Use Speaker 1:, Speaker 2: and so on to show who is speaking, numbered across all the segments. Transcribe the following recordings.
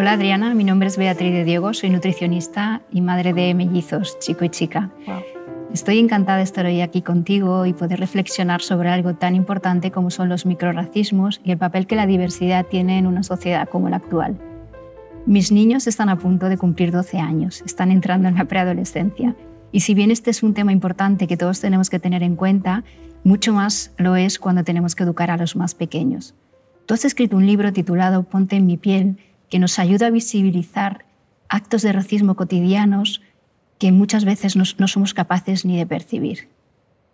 Speaker 1: Hola Adriana, mi nombre es Beatriz de Diego, soy nutricionista y madre de mellizos, chico y chica. Estoy encantada de estar hoy aquí contigo y poder reflexionar sobre algo tan importante como son los microracismos y el papel que la diversidad tiene en una sociedad como la actual. Mis niños están a punto de cumplir 12 años, están entrando en la preadolescencia. Y si bien este es un tema importante que todos tenemos que tener en cuenta, mucho más lo es cuando tenemos que educar a los más pequeños. Tú has escrito un libro titulado Ponte en mi piel, que nos ayuda a visibilizar actos de racismo cotidianos que muchas veces no, somos capaces ni de percibir.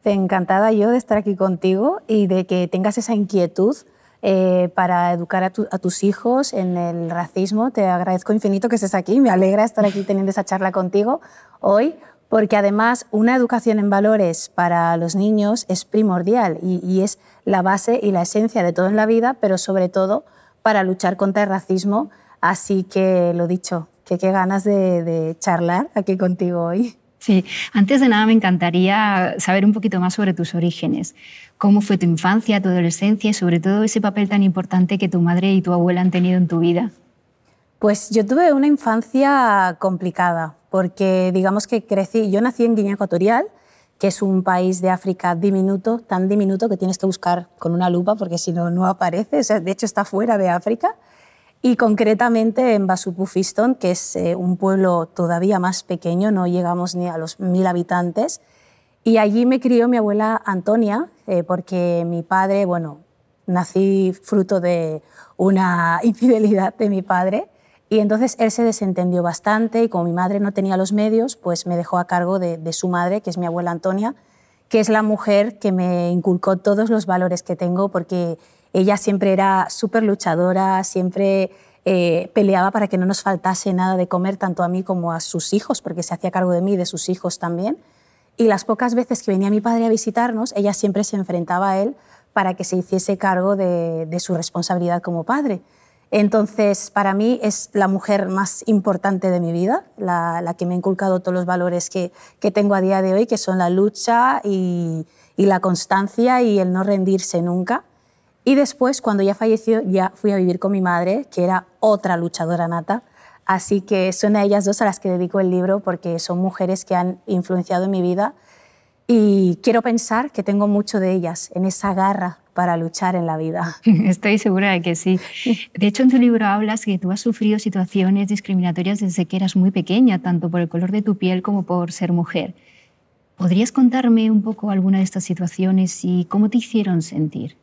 Speaker 2: Encantada yo de estar aquí contigo y de que tengas esa inquietud eh, para educar a, tus hijos en el racismo. Te agradezco infinito que estés aquí. Me alegra estar aquí teniendo esa charla contigo hoy, porque además una educación en valores para los niños es primordial y, y es la base y la esencia de todo en la vida, pero sobre todo para luchar contra el racismo Así que lo dicho, que qué ganas de,
Speaker 1: charlar aquí contigo hoy. Sí, antes de nada me encantaría saber un poquito más sobre tus orígenes. ¿Cómo fue tu infancia, tu adolescencia y sobre todo ese papel tan importante que tu madre y tu abuela han tenido en tu vida?
Speaker 2: Pues yo tuve una infancia complicada, porque digamos que crecí, yo nací en Guinea Ecuatorial, que es un país de África diminuto, tan diminuto que tienes que buscar con una lupa porque si no, no aparece, de hecho está fuera de África y concretamente en Basupufistón, que es eh, un pueblo todavía más pequeño, no llegamos ni a los mil habitantes. Y allí me crió mi abuela Antonia, eh, porque mi padre, bueno, nací fruto de una infidelidad de mi padre. Y entonces él se desentendió bastante y como mi madre no tenía los medios, pues me dejó a cargo de, de su madre, que es mi abuela Antonia, que es la mujer que me inculcó todos los valores que tengo, porque ella siempre era súper luchadora, siempre eh, peleaba para que no nos faltase nada de comer, tanto a mí como a sus hijos, porque se hacía cargo de mí y de sus hijos también. Y las pocas veces que venía mi padre a visitarnos, ella siempre se enfrentaba a él para que se hiciese cargo de, su responsabilidad como padre. Entonces, para mí es la mujer más importante de mi vida, la, que me ha inculcado todos los valores que, tengo a día de hoy, que son la lucha y la constancia y el no rendirse nunca. Y después, cuando ya falleció, ya fui a vivir con mi madre, que era otra luchadora nata. Así que son a ellas dos a las que dedico el libro porque son mujeres que han influenciado en mi vida y quiero pensar que tengo mucho de ellas en
Speaker 1: esa garra para luchar en la vida. Estoy segura de que sí. De hecho, en tu libro hablas que tú has sufrido situaciones discriminatorias desde que eras muy pequeña, tanto por el color de tu piel como por ser mujer. ¿Podrías contarme un poco alguna de estas situaciones y cómo te hicieron sentir?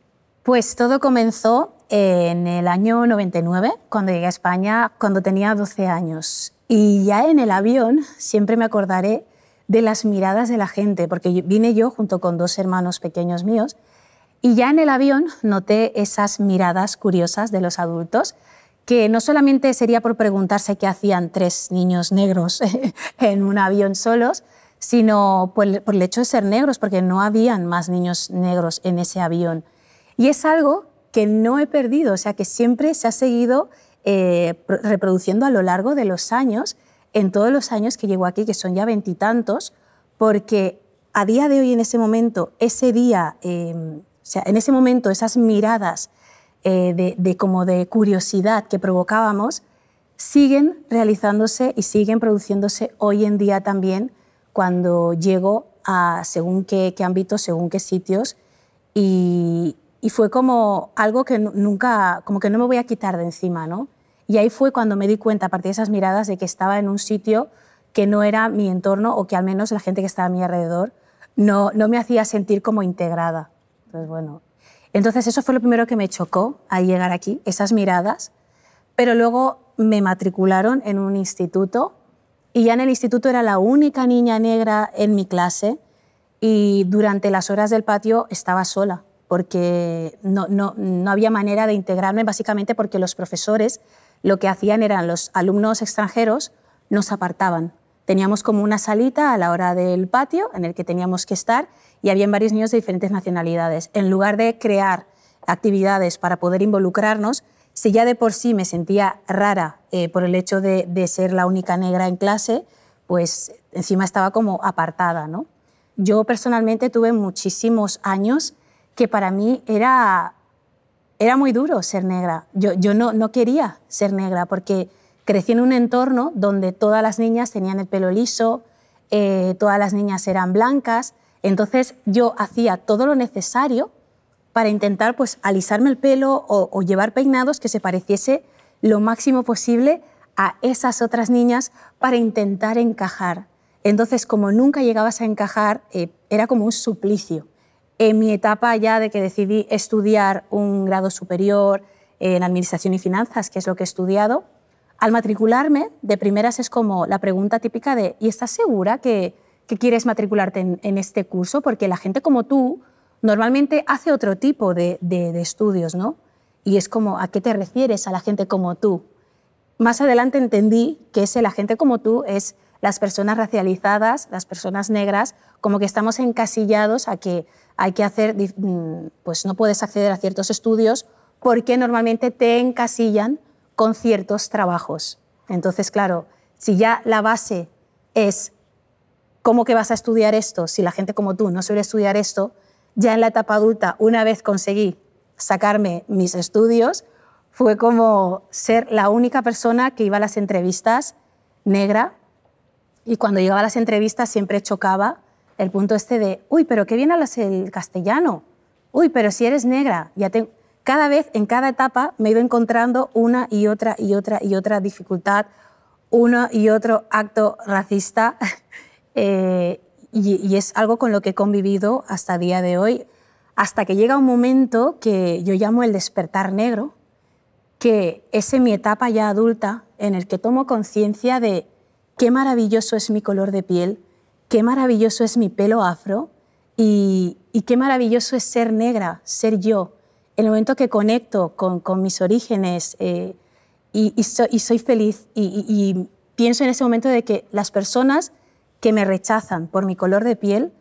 Speaker 1: Pues todo comenzó en
Speaker 2: el año 99, cuando llegué a España, cuando tenía 12 años. Y ya en el avión siempre me acordaré de las miradas de la gente, porque vine yo junto con dos hermanos pequeños míos, y ya en el avión noté esas miradas curiosas de los adultos, que no solamente sería por preguntarse qué hacían tres niños negros en un avión solos, sino por el hecho de ser negros, porque no habían más niños negros en ese avión. Y es algo que no he perdido, o sea, que siempre se ha seguido eh, reproduciendo a lo largo de los años, en todos los años que llego aquí, que son ya veintitantos, porque a día de hoy, en ese momento, ese día, em, o sea, en ese momento, esas miradas eh, de, como de curiosidad que provocábamos, siguen realizándose y siguen produciéndose hoy en día también cuando llego a según qué, qué ámbitos, según qué sitios, y, y fue como algo que nunca, como que no me voy a quitar de encima, ¿no? Y ahí fue cuando me di cuenta, a partir de esas miradas, de que estaba en un sitio que no era mi entorno o que al menos la gente que estaba a mi alrededor no, me hacía sentir como integrada. bueno. Entonces, eso fue lo primero que me chocó al llegar aquí, esas miradas. Pero luego me matricularon en un instituto y ya en el instituto era la única niña negra en mi clase y durante las horas del patio estaba sola porque no, no, no había manera de integrarme, básicamente porque los profesores lo que hacían eran los alumnos extranjeros nos apartaban. Teníamos como una salita a la hora del patio en el que teníamos que estar y habían varios niños de diferentes nacionalidades. En lugar de crear actividades para poder involucrarnos, si ya de por sí me sentía rara eh, por el hecho de, de, ser la única negra en clase, pues encima estaba como apartada. ¿no? Yo personalmente tuve muchísimos años que para mí era, era muy duro ser negra. Yo, no, no quería ser negra porque crecí en un entorno donde todas las niñas tenían el pelo liso, eh, todas las niñas eran blancas, entonces yo hacía todo lo necesario para intentar pues, alisarme el pelo o, llevar peinados que se pareciese lo máximo posible a esas otras niñas para intentar encajar. Entonces, como nunca llegabas a encajar, eh, era como un suplicio en mi etapa ya de que decidí estudiar un grado superior en Administración y Finanzas, que es lo que he estudiado, al matricularme, de primeras es como la pregunta típica de ¿y estás segura que, quieres matricularte en, este curso? Porque la gente como tú normalmente hace otro tipo de, estudios, ¿no? Y es como, ¿a qué te refieres a la gente como tú? Más adelante entendí que ese la gente como tú es las personas racializadas, las personas negras, como que estamos encasillados a que hay que hacer, mm, pues no puedes acceder a ciertos estudios porque normalmente te encasillan con ciertos trabajos. Entonces, claro, si ya la base es cómo que vas a estudiar esto, si la gente como tú no suele estudiar esto, ya en la etapa adulta, una vez conseguí sacarme mis estudios, fue como ser la única persona que iba a las entrevistas negra y cuando llegaba a las entrevistas siempre chocaba el punto este de, uy, pero qué bien hablas el castellano, uy, pero si eres negra, ya Cada vez, en cada etapa, me he ido encontrando una y otra y otra y otra dificultad, uno y otro acto racista, eh, y, es algo con lo que he convivido hasta día de hoy, hasta que llega un momento que yo llamo el despertar negro, que es en mi etapa ya adulta, en el que tomo conciencia de qué maravilloso es mi color de piel, qué maravilloso es mi pelo afro y, qué maravilloso es ser negra, ser yo. El momento que conecto con, mis orígenes eh, y, soy feliz y pienso en ese momento de que las personas que me rechazan por mi color de piel,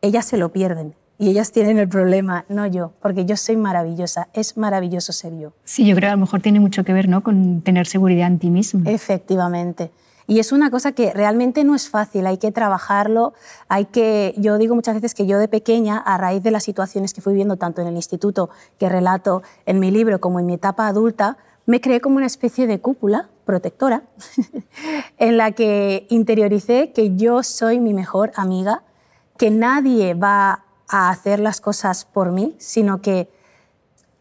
Speaker 2: ellas se lo pierden, y ellas tienen el problema, no yo, porque yo soy maravillosa, es maravilloso ser yo.
Speaker 1: Sí, yo creo que a lo mejor tiene mucho que ver ¿no? con tener seguridad en ti mismo. Efectivamente. Y es una cosa
Speaker 2: que realmente no es fácil, hay que trabajarlo, hay que, yo digo muchas veces que yo de pequeña, a raíz de las situaciones que fui viendo tanto en el instituto que relato en mi libro como en mi etapa adulta, me creé como una especie de cúpula protectora en la que interioricé que yo soy mi mejor amiga, que nadie va a hacer las cosas por mí, sino que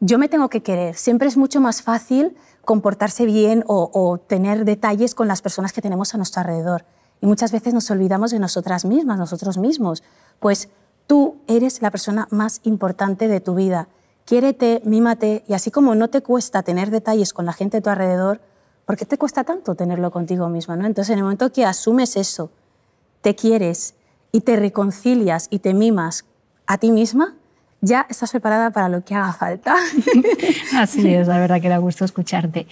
Speaker 2: yo me tengo que querer. Siempre es mucho más fácil comportarse bien o, tener detalles con las personas que tenemos a nuestro alrededor. Y muchas veces nos olvidamos de nosotras mismas, nosotros mismos. Pues tú eres la persona más importante de tu vida. Quiérete, mímate y así como no te cuesta tener detalles con la gente de tu alrededor, ¿por qué te cuesta tanto tenerlo contigo misma? ¿no? Entonces, en el momento que asumes eso, te quieres y te reconcilias y te mimas a ti
Speaker 1: misma, ya estás preparada para lo que haga falta. Así es, la verdad que da gusto escucharte.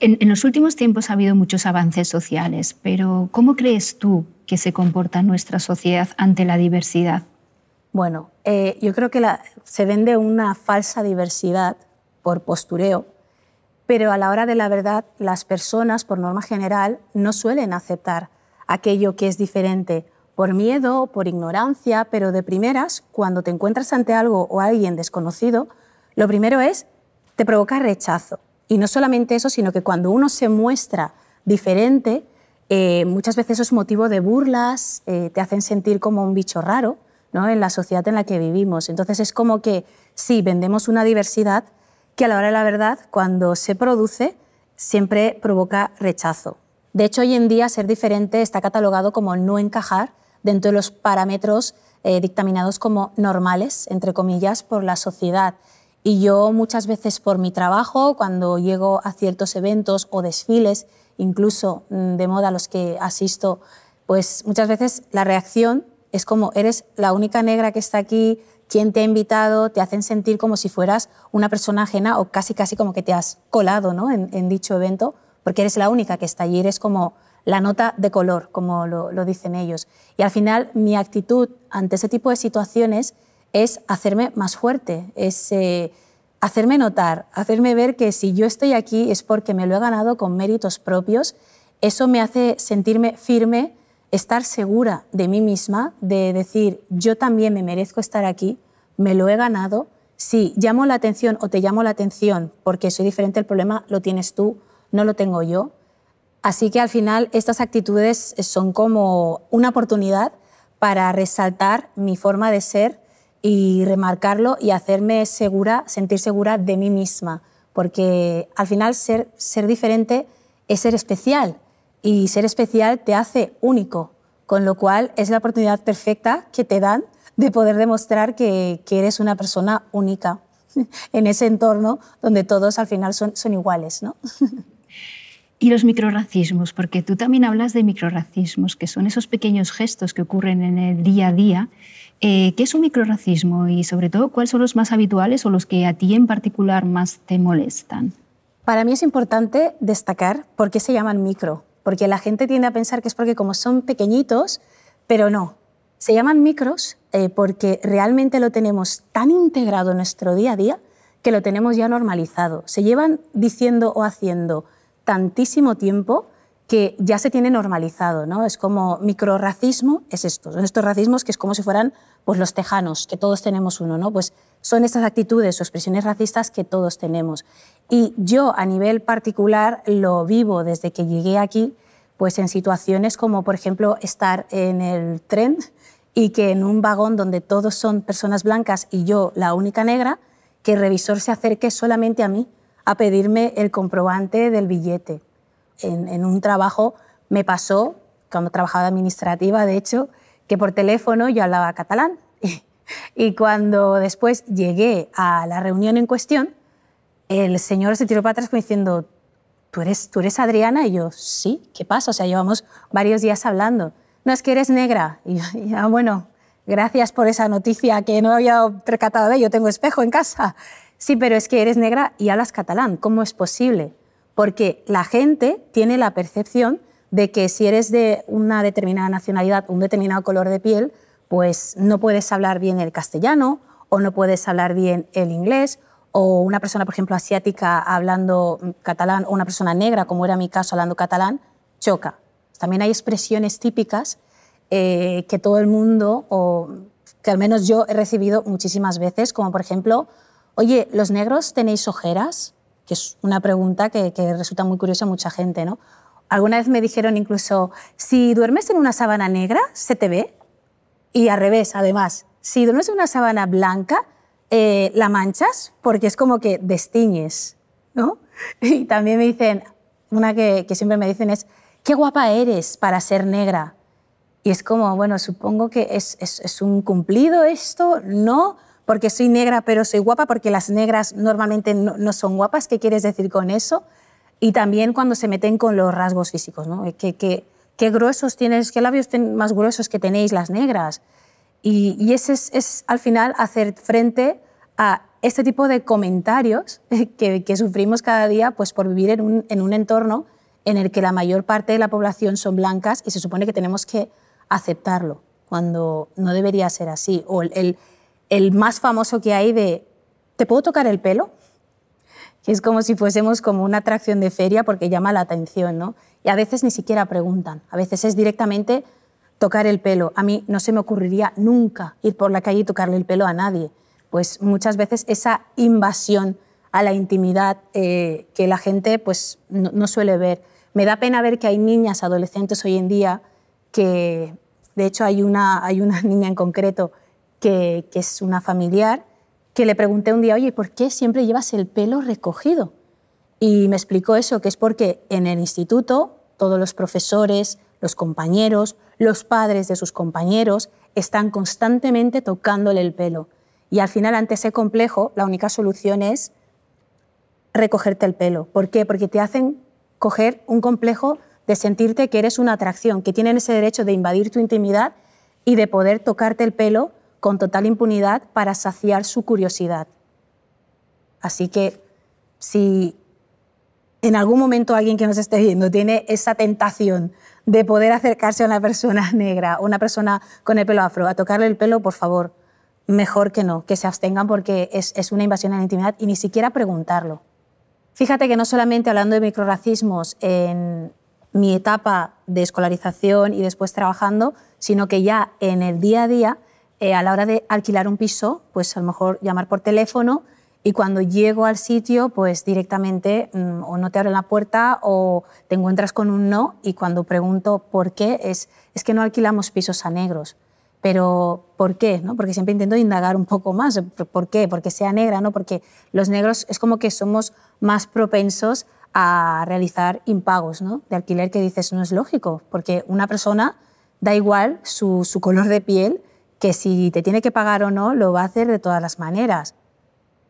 Speaker 1: En, los últimos tiempos ha habido muchos avances sociales, pero ¿cómo crees tú que se comporta nuestra sociedad ante la diversidad? Bueno,
Speaker 2: eh, yo creo que se vende una falsa diversidad por postureo, pero a la hora de la verdad las personas, por norma general, no suelen aceptar aquello que es diferente por miedo, por ignorancia, pero de primeras, cuando te encuentras ante algo o alguien desconocido, lo primero es, te provoca rechazo. Y no solamente eso, sino que cuando uno se muestra diferente, eh, muchas veces eso es motivo de burlas, eh, te hacen sentir como un bicho raro ¿no? en la sociedad en la que vivimos. Entonces es como que sí, vendemos una diversidad que a la hora de la verdad, cuando se produce, siempre provoca rechazo. De hecho, hoy en día ser diferente está catalogado como no encajar dentro de los parámetros eh, dictaminados como normales, entre comillas, por la sociedad. Y yo muchas veces por mi trabajo, cuando llego a ciertos eventos o desfiles, incluso mm, de moda a los que asisto, pues muchas veces la reacción es como, eres la única negra que está aquí, quién te ha invitado, te hacen sentir como si fueras una persona ajena o casi casi como que te has colado ¿no? en dicho evento, porque eres la única que está allí, eres como la nota de color, como lo, dicen ellos. Y al final mi actitud ante ese tipo de situaciones es hacerme más fuerte, es eh, hacerme notar, hacerme ver que si yo estoy aquí es porque me lo he ganado con méritos propios. Eso me hace sentirme firme, estar segura de mí misma, de decir, yo también me merezco estar aquí, me lo he ganado. Si llamo la atención o te llamo la atención porque soy diferente, el problema lo tienes tú, no lo tengo yo. Así que al final estas actitudes son como una oportunidad para resaltar mi forma de ser y remarcarlo y hacerme segura, sentir segura de mí misma, porque al final ser, ser diferente es ser especial y ser especial te hace único, con lo cual es la oportunidad perfecta que te dan de poder demostrar que, eres una persona única en ese entorno donde todos al final son, son
Speaker 1: iguales. ¿no? Y los microracismos, porque tú también hablas de microracismos, que son esos pequeños gestos que ocurren en el día a día. Eh, ¿Qué es un microracismo y sobre todo cuáles son los más habituales o los que a ti en particular más te molestan?
Speaker 2: Para mí es importante destacar por qué se llaman micro, porque la gente tiende a pensar que es porque como son pequeñitos, pero no. Se llaman micros eh, porque realmente lo tenemos tan integrado en nuestro día a día que lo tenemos ya normalizado. Se llevan diciendo o haciendo tantísimo tiempo que ya se tiene normalizado, ¿no? Es como microracismo es esto, estos racismos que es como si fueran pues los tejanos, que todos tenemos uno, ¿no? Pues son estas actitudes o expresiones racistas que todos tenemos. Y yo a nivel particular lo vivo desde que llegué aquí, pues en situaciones como por ejemplo estar en el tren y que en un vagón donde todos son personas blancas y yo la única negra, que el revisor se acerque solamente a mí a pedirme el comprobante del billete. En, un trabajo me pasó, cuando trabajaba de administrativa, de hecho, que por teléfono yo hablaba catalán. Y, cuando después llegué a la reunión en cuestión, el señor se tiró para atrás diciendo, ¿Tú eres, ¿tú eres Adriana? Y yo, sí, ¿qué pasa? O sea, llevamos varios días hablando. No, es que eres negra. Y yo, ah, bueno, gracias por esa noticia que no había percatado de, yo tengo espejo en casa sí, pero es que eres negra y hablas catalán, ¿cómo es posible? Porque la gente tiene la percepción de que si eres de una determinada nacionalidad, un determinado color de piel, pues no puedes hablar bien el castellano o no puedes hablar bien el inglés o una persona, por ejemplo, asiática hablando catalán o una persona negra, como era mi caso, hablando catalán, choca. También hay expresiones típicas eh, que todo el mundo, o que al menos yo he recibido muchísimas veces, como por ejemplo, Oye, ¿los negros tenéis ojeras? Que es una pregunta que, resulta muy curiosa a mucha gente, ¿no? Alguna vez me dijeron incluso, si duermes en una sábana negra, se te ve. Y al revés, además, si duermes en una sábana blanca, eh, la manchas porque es como que destiñes, ¿no? Y también me dicen, una que, siempre me dicen es, qué guapa eres para ser negra. Y es como, bueno, supongo que es un cumplido esto, ¿no? porque soy negra pero soy guapa, porque las negras normalmente no, son guapas, ¿qué quieres decir con eso? Y también cuando se meten con los rasgos físicos, ¿no? Eh, ¿Qué, gruesos tienes, qué labios más gruesos que tenéis las negras? Y, ese es, al final hacer frente a este tipo de comentarios que, sufrimos cada día pues, por vivir en un, en un entorno en el que la mayor parte de la población son blancas y se supone que tenemos que aceptarlo, cuando no debería ser así. O el, el más famoso que hay de ¿te puedo tocar el pelo? Que es como si fuésemos como una atracción de feria porque llama la atención, ¿no? Y a veces ni siquiera preguntan, a veces es directamente tocar el pelo. A mí no se me ocurriría nunca ir por la calle y tocarle el pelo a nadie. Pues muchas veces esa invasión a la intimidad eh, que la gente pues, no, suele ver. Me da pena ver que hay niñas, adolescentes hoy en día que, de hecho, hay una, hay una niña en concreto que, es una familiar, que le pregunté un día, oye, ¿por qué siempre llevas el pelo recogido? Y me explicó eso, que es porque en el instituto todos los profesores, los compañeros, los padres de sus compañeros están constantemente tocándole el pelo. Y al final, ante ese complejo, la única solución es recogerte el pelo. ¿Por qué? Porque te hacen coger un complejo de sentirte que eres una atracción, que tienen ese derecho de invadir tu intimidad y de poder tocarte el pelo con total impunidad para saciar su curiosidad. Así que si en algún momento alguien que nos esté viendo tiene esa tentación de poder acercarse a una persona negra o una persona con el pelo afro, a tocarle el pelo, por favor, mejor que no, que se abstengan porque es, una invasión a la intimidad y ni siquiera preguntarlo. Fíjate que no solamente hablando de microracismos en mi etapa de escolarización y después trabajando, sino que ya en el día a día eh, a la hora de alquilar un piso, pues a lo mejor llamar por teléfono y cuando llego al sitio, pues directamente mm, o no te abren la puerta o te encuentras con un no y cuando pregunto por qué es, es que no alquilamos pisos a negros. Pero ¿por qué? ¿No? Porque siempre intento indagar un poco más. ¿Por qué? Porque sea negra, ¿no? Porque los negros es como que somos más propensos a realizar impagos ¿no? de alquiler que dices no es lógico, porque una persona da igual su, su color de piel, que si te tiene que pagar o no, lo va a hacer de todas las maneras.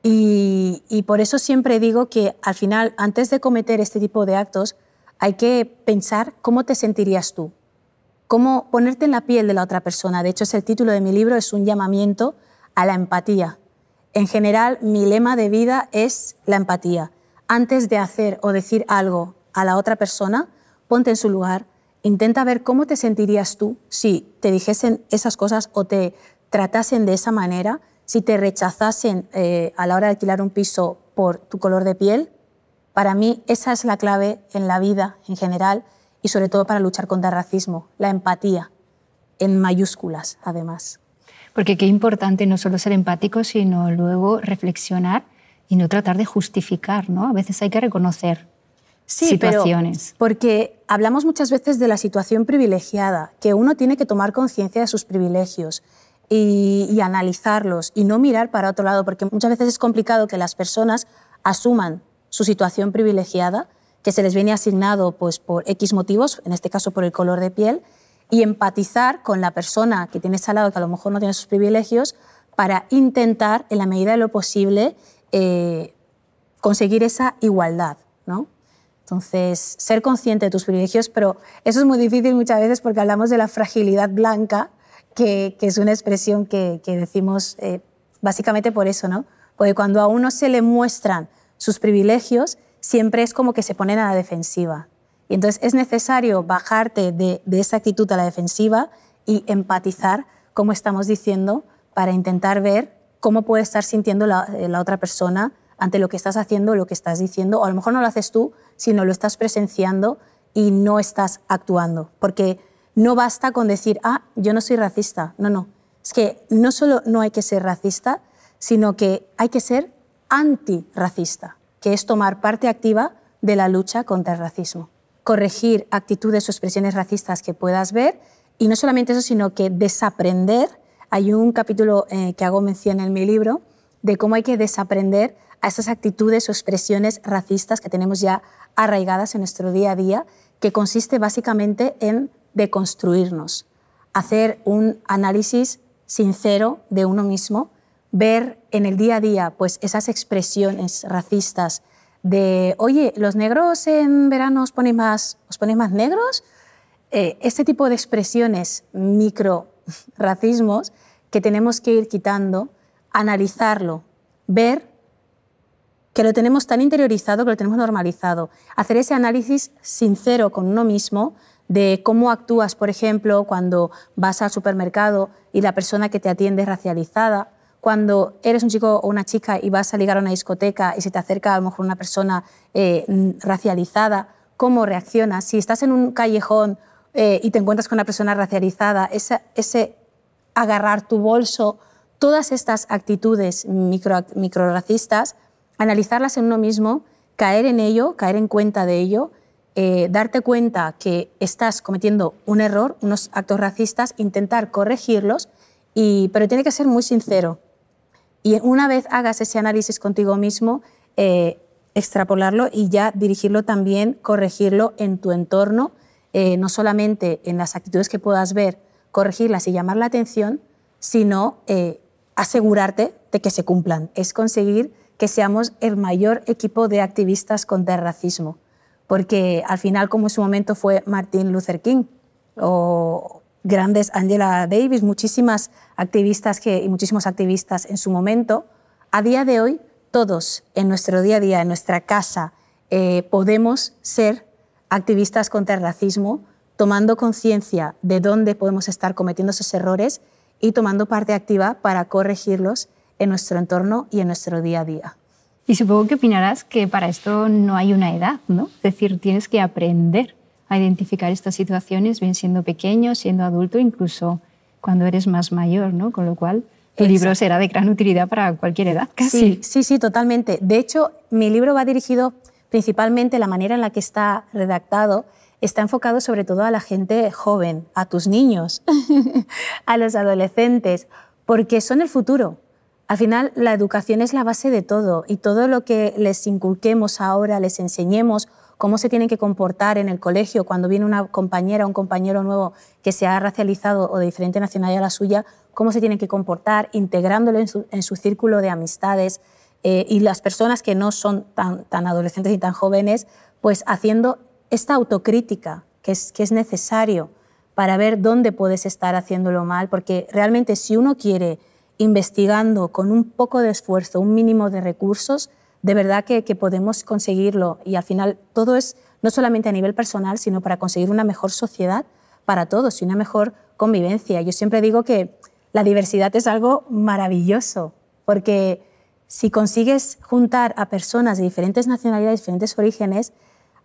Speaker 2: Y, por eso siempre digo que al final, antes de cometer este tipo de actos, hay que pensar cómo te sentirías tú, cómo ponerte en la piel de la otra persona. De hecho, es el título de mi libro, es un llamamiento a la empatía. En general, mi lema de vida es la empatía. Antes de hacer o decir algo a la otra persona, ponte en su lugar, Intenta ver cómo te sentirías tú si te dijesen esas cosas o te tratasen de esa manera, si te rechazasen eh, a la hora de alquilar un piso por tu color de piel. Para mí esa es la clave en la vida en general y sobre todo para luchar contra el racismo, la
Speaker 1: empatía, en mayúsculas además. Porque qué importante no solo ser empático, sino luego reflexionar y no tratar de justificar, ¿no? A veces hay que reconocer sí, Pero
Speaker 2: porque hablamos muchas veces de la situación privilegiada, que uno tiene que tomar conciencia de sus privilegios. Y, analizarlos y no mirar para otro lado, porque muchas veces es complicado que las personas asuman su situación privilegiada, que se les viene asignado pues, por X motivos, en este caso por el color de piel, y empatizar con la persona que tiene ese lado, que a lo mejor no tiene sus privilegios, para intentar, en la medida de lo posible, eh, conseguir esa igualdad. ¿no? Entonces, ser consciente de tus privilegios, pero eso es muy difícil muchas veces porque hablamos de la fragilidad blanca, que, es una expresión que, decimos eh, básicamente por eso, ¿no? Porque cuando a uno se le muestran sus privilegios, siempre es como que se ponen a la defensiva. Y entonces es necesario bajarte de, esa actitud a la defensiva y empatizar, como estamos diciendo, para intentar ver cómo puede estar sintiendo la eh, otra persona ante lo que estás haciendo, lo que estás diciendo, o a lo mejor no lo haces tú, sino lo estás presenciando y no estás actuando. Porque no basta con decir, ah, yo no soy racista. No, no. Es que no solo no hay que ser racista, sino que hay que ser antirracista, que es tomar parte activa de la lucha contra el racismo. Corregir actitudes o expresiones racistas que puedas ver y no solamente eso, sino que desaprender. Hay un capítulo eh, que hago mención en mi libro de cómo hay que desaprender a esas actitudes o expresiones racistas que tenemos ya arraigadas en nuestro día a día, que consiste básicamente en deconstruirnos, hacer un análisis sincero de uno mismo, ver en el día a día pues esas expresiones racistas de, oye, los negros en verano os ponéis más, os ponéis más negros, eh, este tipo de expresiones micro racismos que tenemos que ir quitando, analizarlo, ver que lo tenemos tan interiorizado, que lo tenemos normalizado. Hacer ese análisis sincero con uno mismo de cómo actúas, por ejemplo, cuando vas al supermercado y la persona que te atiende es racializada, cuando eres un chico o una chica y vas a ligar a una discoteca y se te acerca a lo mejor una persona eh, racializada, cómo reaccionas. Si estás en un callejón eh, y te encuentras con una persona racializada, ese agarrar tu bolso, todas estas actitudes microracistas analizarlas en uno mismo, caer en ello, caer en cuenta de ello, eh, darte cuenta que estás cometiendo un error, unos actos racistas, intentar corregirlos, y, pero tiene que ser muy sincero. Y una vez hagas ese análisis contigo mismo, eh, extrapolarlo y ya dirigirlo también, corregirlo en tu entorno, eh, no solamente en las actitudes que puedas ver, corregirlas y llamar la atención, sino asegurarte de que se cumplan. Es conseguir que seamos el mayor equipo de activistas contra el racismo. Porque al final, como en su momento fue Martin Luther King o grandes Angela Davis, muchísimas activistas que, y muchísimos activistas en su momento, a día de hoy, todos en nuestro día a día, en nuestra casa, eh, podemos ser activistas contra el racismo, tomando conciencia de dónde podemos estar cometiendo esos errores y tomando parte activa para corregirlos
Speaker 1: en nuestro entorno y en nuestro día a día. Y supongo que opinarás que para esto no hay una edad, ¿no? Es decir, tienes que aprender a identificar estas situaciones, bien siendo pequeño, siendo adulto, incluso cuando eres más mayor, ¿no? Con lo cual, tu libro será de gran utilidad para cualquier edad, casi. Sí, sí, sí, totalmente. De hecho, mi libro va dirigido principalmente
Speaker 2: la manera en la que está redactado está enfocado sobre todo a la gente joven, a tus niños, a los adolescentes, porque son el futuro. Al final, la educación es la base de todo y todo lo que les inculquemos ahora, les enseñemos cómo se tienen que comportar en el colegio cuando viene una compañera o un compañero nuevo que se ha racializado o de diferente nacionalidad a la suya, cómo se tienen que comportar, integrándolo en su, círculo de amistades eh, y las personas que no son tan, tan, adolescentes y tan jóvenes, pues haciendo esta autocrítica que es, que es necesario para ver dónde puedes estar haciéndolo mal, porque realmente si uno quiere investigando con un poco de esfuerzo, un mínimo de recursos, de verdad que, podemos conseguirlo. Y al final todo es no solamente a nivel personal, sino para conseguir una mejor sociedad para todos y una mejor convivencia. Yo siempre digo que la diversidad es algo maravilloso, porque si consigues juntar a personas de diferentes nacionalidades, diferentes orígenes,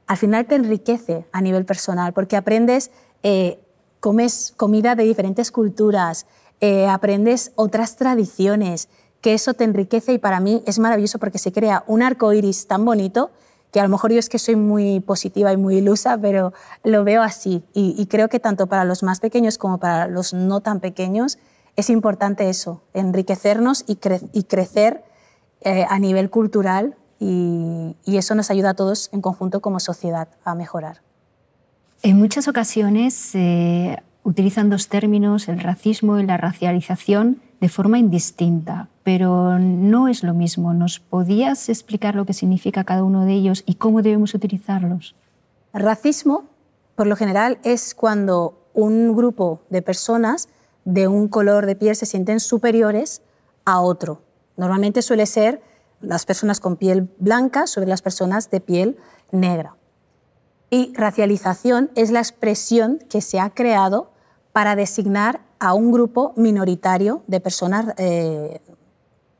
Speaker 2: al final te enriquece a nivel personal, porque aprendes, eh, comes comida de diferentes culturas, eh, aprendes otras tradiciones, que eso te enriquece y para mí es maravilloso porque se crea un arco iris tan bonito que a lo mejor yo es que soy muy positiva y muy ilusa, pero lo veo así y, creo que tanto para los más pequeños como para los no tan pequeños es importante eso, enriquecernos y, crecer eh, a nivel cultural y, eso nos ayuda a todos en conjunto como sociedad a mejorar.
Speaker 1: En muchas ocasiones eh, utilizan dos términos, el racismo y la racialización, de forma indistinta, pero no es lo mismo. ¿Nos podías explicar lo que significa cada uno de ellos y cómo debemos utilizarlos? Racismo, por lo general, es cuando un
Speaker 2: grupo de personas de un color de piel se sienten superiores a otro. Normalmente suele ser las personas con piel blanca sobre las personas de piel negra. Y racialización es la expresión que se ha creado para designar a un grupo minoritario de personas eh,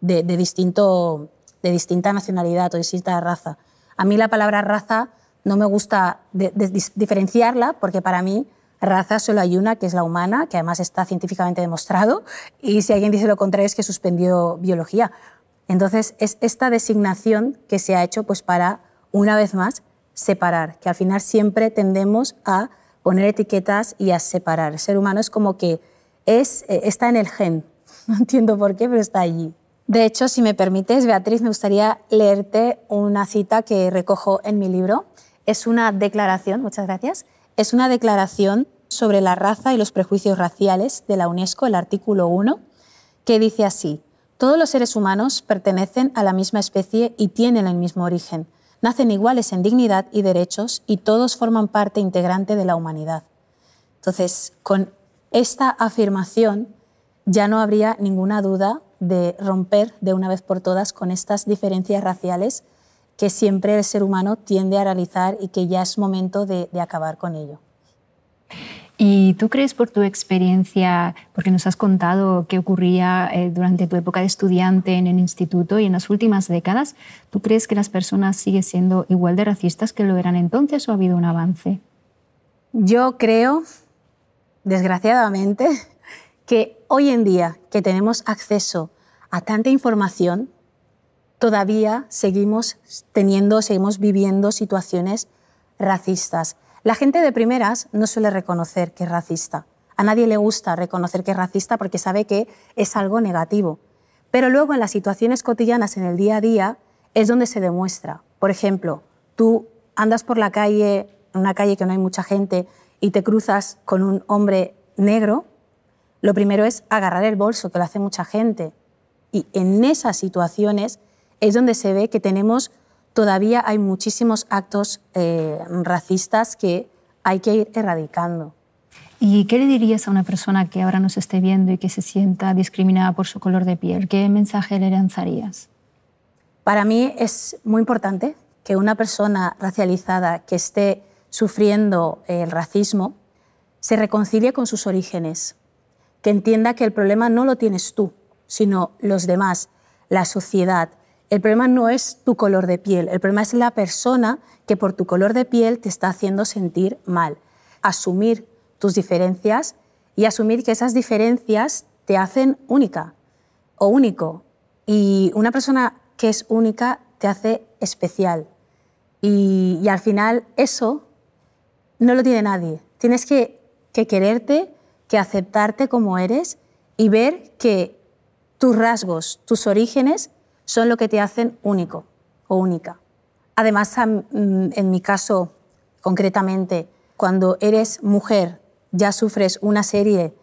Speaker 2: de, distinto, de distinta nacionalidad o distinta raza. A mí la palabra raza no me gusta diferenciarla porque para mí raza solo hay una, que es la humana, que además está científicamente demostrado, y si alguien dice lo contrario es que suspendió biología. Entonces, es esta designación que se ha hecho pues, para, una vez más, separar, que al final siempre tendemos a poner etiquetas y a separar. El ser humano es como que es, eh, está en el gen. No entiendo por qué, pero está allí. De hecho, si me permites, Beatriz, me gustaría leerte una cita que recojo en mi libro. Es una declaración, muchas gracias. Es una declaración sobre la raza y los prejuicios raciales de la UNESCO, el artículo 1, que dice así, todos los seres humanos pertenecen a la misma especie y tienen el mismo origen nacen iguales en dignidad y derechos y todos forman parte integrante de la humanidad. Entonces, con esta afirmación ya no habría ninguna duda de romper de una vez por todas con estas diferencias raciales que siempre el ser humano tiende a realizar y que ya es momento de, acabar con ello.
Speaker 1: ¿Y tú crees por tu experiencia, porque nos has contado qué ocurría eh, durante tu época de estudiante en el instituto y en las últimas décadas, ¿tú crees que las personas siguen siendo igual de racistas que lo eran entonces o ha habido un avance? Yo creo,
Speaker 2: desgraciadamente, que hoy en día que tenemos acceso a tanta información, todavía seguimos teniendo, seguimos viviendo situaciones racistas. La gente de primeras no suele reconocer que es racista. A nadie le gusta reconocer que es racista porque sabe que es algo negativo. Pero luego en las situaciones cotidianas, en el día a día, es donde se demuestra. Por ejemplo, tú andas por la calle, en una calle que no hay mucha gente, y te cruzas con un hombre negro, lo primero es agarrar el bolso, que lo hace mucha gente. Y en esas situaciones es donde se ve que tenemos todavía hay muchísimos actos eh, racistas que hay que ir erradicando.
Speaker 1: ¿Y qué le dirías a una persona que ahora nos esté viendo y que se sienta discriminada por su color de piel? ¿Qué mensaje le lanzarías?
Speaker 2: Para mí es muy importante que una persona racializada que esté sufriendo eh, el racismo se reconcilie con sus orígenes, que entienda que el problema no lo tienes tú, sino los demás, la sociedad, el problema no es tu color de piel, el problema es la persona que por tu color de piel te está haciendo sentir mal. Asumir tus diferencias y asumir que esas diferencias te hacen única o único. Y una persona que es única te hace especial. Y, al final eso no lo tiene nadie. Tienes que, que quererte, que aceptarte como eres y ver que tus rasgos, tus orígenes son lo que te hacen único o única. Además, mm, en mi caso concretamente, cuando eres mujer ya sufres una serie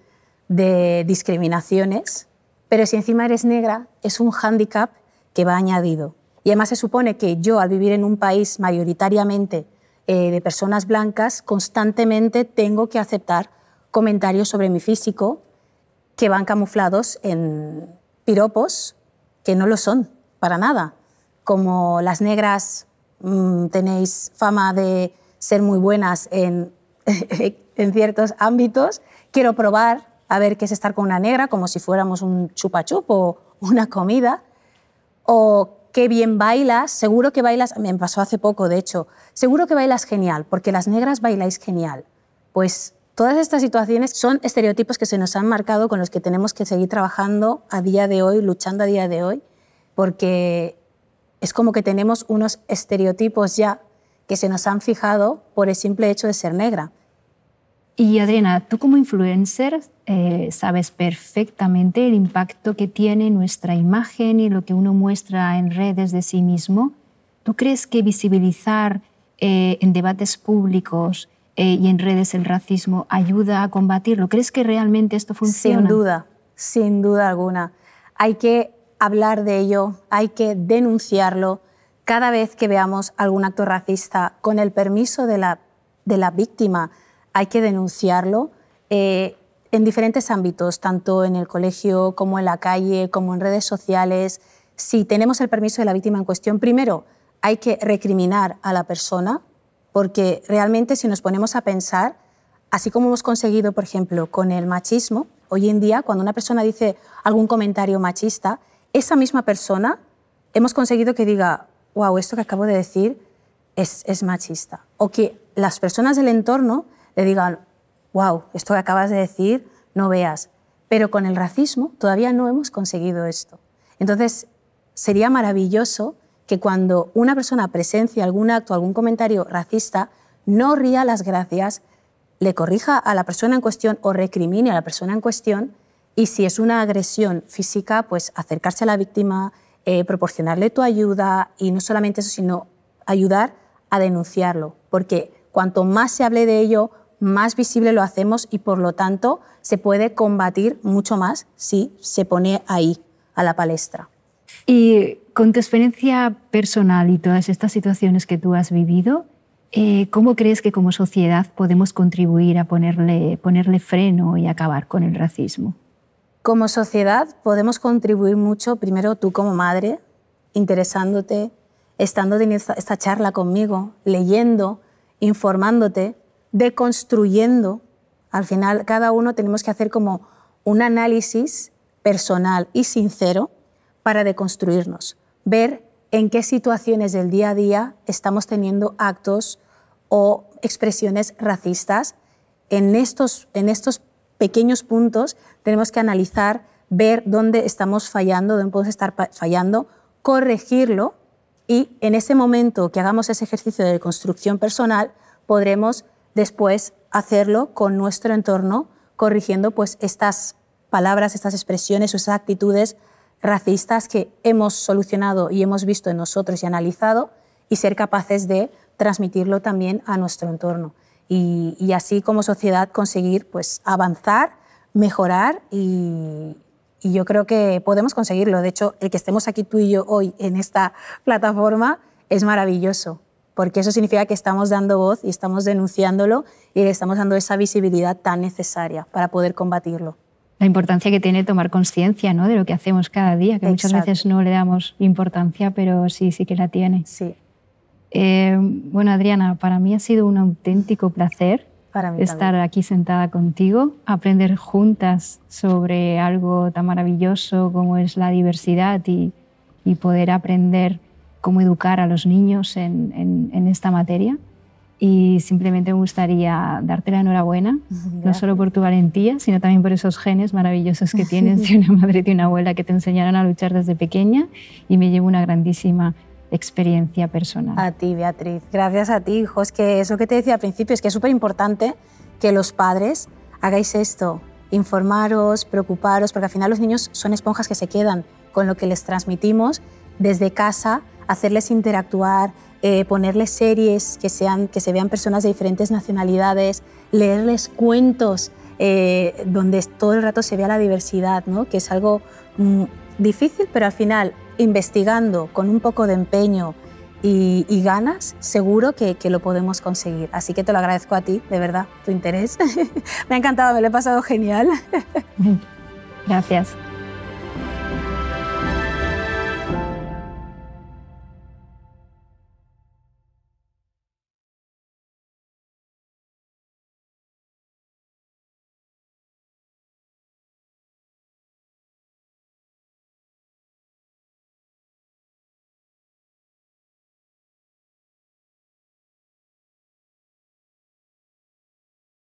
Speaker 2: de discriminaciones, pero si encima eres negra es un hándicap que va añadido. Y además se supone que yo, al vivir en un país mayoritariamente eh, de personas blancas, constantemente tengo que aceptar comentarios sobre mi físico que van camuflados en piropos que no lo son, para nada. Como las negras mm, tenéis fama de ser muy buenas en, ciertos ámbitos, quiero probar a ver qué es estar con una negra, como si fuéramos un chupachup o una comida. O qué bien bailas, seguro que bailas, me pasó hace poco de hecho, seguro que bailas genial, porque las negras bailáis genial. Pues Todas estas situaciones son estereotipos que se nos han marcado con los que tenemos que seguir trabajando a día de hoy, luchando a día de hoy, porque es como que tenemos unos estereotipos ya que se nos han fijado por el simple hecho de ser negra.
Speaker 1: Y Adriana, tú como influencer eh, sabes perfectamente el impacto que tiene nuestra imagen y lo que uno muestra en redes de sí mismo. ¿Tú crees que visibilizar eh, en debates públicos eh, y en redes el racismo ayuda a combatirlo? ¿Crees que realmente esto funciona? Sin duda, sin duda alguna. Hay que hablar
Speaker 2: de ello, hay que denunciarlo. Cada vez que veamos algún acto racista, con el permiso de la, víctima, hay que denunciarlo eh, en diferentes ámbitos, tanto en el colegio como en la calle, como en redes sociales. Si tenemos el permiso de la víctima en cuestión, primero hay que recriminar a la persona porque realmente si nos ponemos a pensar, así como hemos conseguido, por ejemplo, con el machismo, hoy en día cuando una persona dice algún comentario machista, esa misma persona hemos conseguido que diga, wow, esto que acabo de decir es, machista. O que las personas del entorno le digan, wow, esto que acabas de decir, no veas. Pero con el racismo todavía no hemos conseguido esto. Entonces, sería maravilloso que cuando una persona presencia algún acto, algún comentario racista, no ría las gracias, le corrija a la persona en cuestión o recrimine a la persona en cuestión y si es una agresión física, pues acercarse a la víctima, eh, proporcionarle tu ayuda y no solamente eso, sino ayudar a denunciarlo, porque cuanto más se hable de ello, más visible lo hacemos y por lo tanto se puede combatir mucho más si se pone ahí, a la palestra.
Speaker 1: Y con tu experiencia personal y todas estas situaciones que tú has vivido, eh, ¿cómo crees que como sociedad podemos contribuir a ponerle, ponerle freno y acabar con el racismo?
Speaker 2: Como sociedad podemos contribuir mucho, primero tú como madre, interesándote, estando en esta, esta charla conmigo, leyendo, informándote, deconstruyendo. Al final, cada uno tenemos que hacer como un análisis personal y sincero para deconstruirnos ver en qué situaciones del día a día estamos teniendo actos o expresiones racistas. En estos, pequeños puntos tenemos que analizar, ver dónde estamos fallando, dónde podemos estar fallando, corregirlo y en ese momento que hagamos ese ejercicio de construcción personal podremos después hacerlo con nuestro entorno, corrigiendo pues estas palabras, estas expresiones, esas actitudes racistas que hemos solucionado y hemos visto en nosotros y analizado y ser capaces de transmitirlo también a nuestro entorno. Y, así como sociedad conseguir pues, avanzar, mejorar y, y yo creo que podemos conseguirlo. De hecho, el que estemos aquí tú y yo hoy en esta plataforma es maravilloso, porque eso significa que estamos dando voz y estamos denunciándolo y le estamos dando esa visibilidad tan necesaria para poder
Speaker 1: combatirlo la importancia que tiene tomar conciencia ¿no? de lo que hacemos cada día, que muchas veces no le damos importancia, pero sí, sí que la tiene. Sí. Eh, bueno, Adriana, para mí ha sido un auténtico placer estar aquí sentada contigo, aprender juntas sobre algo tan maravilloso como es la diversidad y, y poder aprender cómo educar a los niños en, en esta materia y simplemente me gustaría darte la enhorabuena, no solo por tu valentía, sino también por esos genes maravillosos que tienes de una madre y de una abuela que te enseñaron a luchar desde pequeña y me llevo una grandísima experiencia personal. A
Speaker 2: ti, Beatriz. Gracias a ti, hijos. Es que eso que te decía al principio, es que es súper importante que los padres hagáis esto, informaros, preocuparos, porque al final los niños son esponjas que se quedan con lo que les transmitimos desde casa hacerles interactuar, eh, ponerles series que, sean, que se vean personas de diferentes nacionalidades, leerles cuentos eh, donde todo el rato se vea la diversidad, ¿no? que es algo mm, difícil, pero al final, investigando con un poco de empeño y, ganas, seguro que, que, lo podemos conseguir. Así que te lo agradezco a ti, de verdad, tu interés. me ha encantado, me lo he pasado genial.
Speaker 1: Gracias.